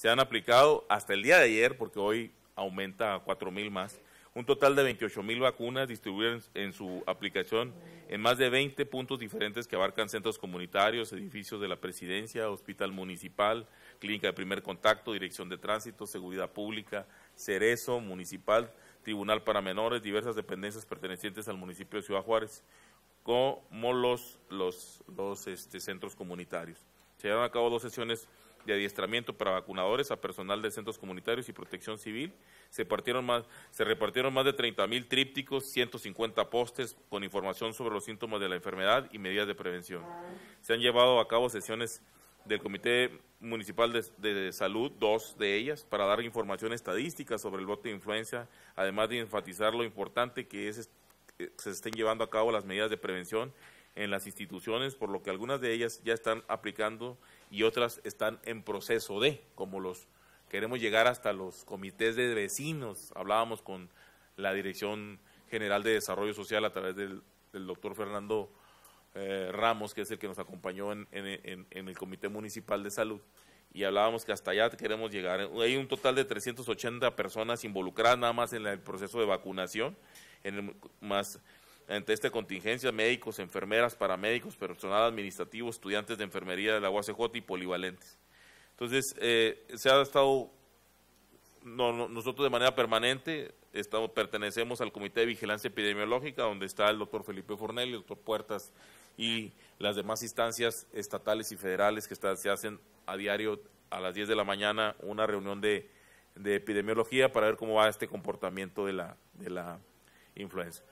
se han aplicado hasta el día de ayer, porque hoy aumenta a mil más, un total de mil vacunas distribuidas en su aplicación en más de 20 puntos diferentes que abarcan centros comunitarios, edificios de la presidencia, hospital municipal, clínica de primer contacto, dirección de tránsito, seguridad pública, Cerezo, municipal, tribunal para menores, diversas dependencias pertenecientes al municipio de Ciudad Juárez, como los, los, este, centros comunitarios. Se llevaron a cabo dos sesiones de adiestramiento para vacunadores a personal de centros comunitarios y protección civil. Se, más, se repartieron más de treinta mil trípticos, 150 postes con información sobre los síntomas de la enfermedad y medidas de prevención. Se han llevado a cabo sesiones del Comité Municipal de, Salud, dos de ellas, para dar información estadística sobre el voto de influenza, además de enfatizar lo importante que es, que eh, se estén llevando a cabo las medidas de prevención en las instituciones, por lo que algunas de ellas ya están aplicando y otras están en proceso de, como los queremos llegar hasta los comités de vecinos. Hablábamos con la Dirección General de Desarrollo Social a través del, doctor Fernando eh, Ramos, que es el que nos acompañó en, en, el Comité Municipal de Salud. Y hablábamos que hasta allá queremos llegar. Hay un total de 380 personas involucradas nada más en el proceso de vacunación, en el, más ante esta contingencia, médicos, enfermeras, paramédicos, personal administrativo, estudiantes de enfermería de la UACJ y polivalentes. Entonces, eh, se ha estado, nosotros de manera permanente estamos, pertenecemos al Comité de Vigilancia Epidemiológica, donde está el doctor Felipe Fornelli, el doctor Puertas y las demás instancias estatales y federales que se hacen a diario a las 10 de la mañana una reunión de, epidemiología para ver cómo va este comportamiento de la, de la influenza.